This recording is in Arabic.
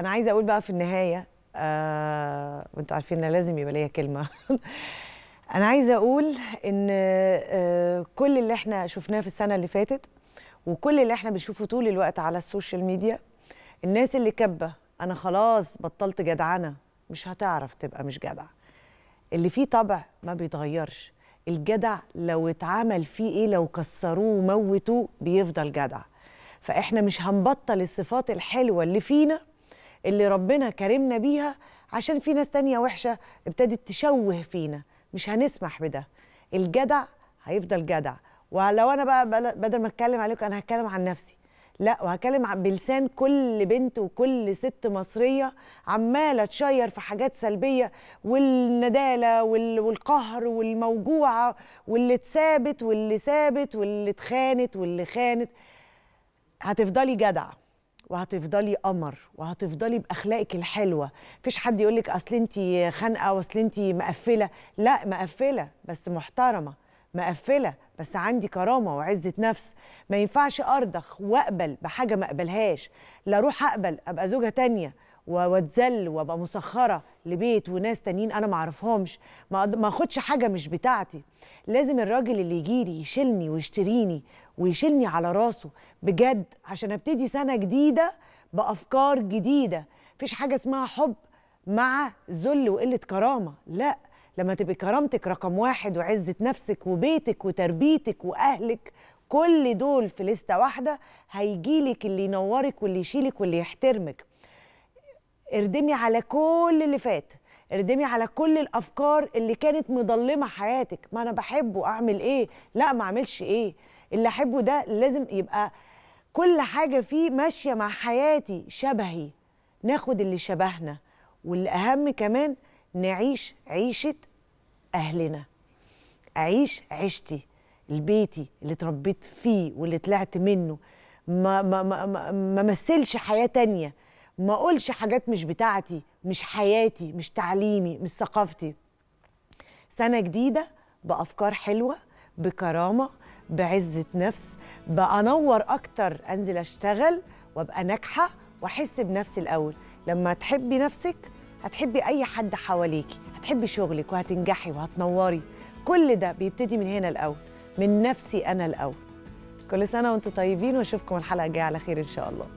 انا عايزه اقول بقى في النهايه آه وانتوا عارفين ان لازم يبقى ليا كلمه انا عايزه اقول ان آه كل اللي احنا شفناه في السنه اللي فاتت وكل اللي احنا بنشوفه طول الوقت على السوشيال ميديا الناس اللي كبه انا خلاص بطلت جدعنه مش هتعرف تبقى مش جدع اللي فيه طبع ما بيتغيرش الجدع لو اتعمل فيه ايه لو كسروه وموتوه بيفضل جدع فاحنا مش هنبطل الصفات الحلوه اللي فينا اللي ربنا كرمنا بيها عشان في ناس تانية وحشة ابتدت تشوه فينا مش هنسمح بده الجدع هيفضل جدع ولو انا بقى بدل ما اتكلم عليكم انا هتكلم عن نفسي لا وهكلم بلسان كل بنت وكل ست مصريه عماله تشير في حاجات سلبيه والنداله والقهر والموجوعه واللي اتسابت واللي سابت واللي اتخانت واللي خانت هتفضلي جدعه وهتفضلي قمر وهتفضلي باخلاقك الحلوه مفيش حد يقول لك اصل انت خانقه واصل انت مقفله لا مقفله بس محترمه مقفله بس عندي كرامه وعزه نفس ما ينفعش ارضخ واقبل بحاجه ما اقبلهاش لا اروح اقبل ابقى زوجه تانية واتذل وابقى مسخره لبيت وناس تانيين انا ما اعرفهمش ما اخدش حاجه مش بتاعتي لازم الراجل اللي يجيلي يشيلني ويشتريني ويشيلني على راسه بجد عشان ابتدي سنه جديده بافكار جديده مفيش حاجه اسمها حب مع ذل وقله كرامه لا لما تبقى كرامتك رقم واحد وعزه نفسك وبيتك وتربيتك واهلك كل دول في لسته واحده هيجيلك اللي ينورك واللي يشيلك واللي يحترمك اردمي على كل اللي فات اردمي على كل الافكار اللي كانت مضلمه حياتك ما انا بحبه اعمل ايه لا ما اعملش ايه اللي احبه ده لازم يبقى كل حاجه فيه ماشيه مع حياتي شبهي ناخد اللي شبهنا والاهم كمان نعيش عيشه اهلنا اعيش عيشتي البيتي اللي اتربيت فيه واللي طلعت منه ما ما ما ما مثلش حياه تانيه ما اقولش حاجات مش بتاعتي مش حياتي مش تعليمي مش ثقافتي سنه جديده بافكار حلوه بكرامه بعزه نفس بانور اكتر انزل اشتغل وابقى ناجحه واحس بنفسي الاول لما تحبي نفسك هتحبي اي حد حواليكي هتحبي شغلك وهتنجحي وهتنوري كل ده بيبتدي من هنا الاول من نفسي انا الاول كل سنه وانتم طيبين واشوفكم الحلقه الجايه على خير ان شاء الله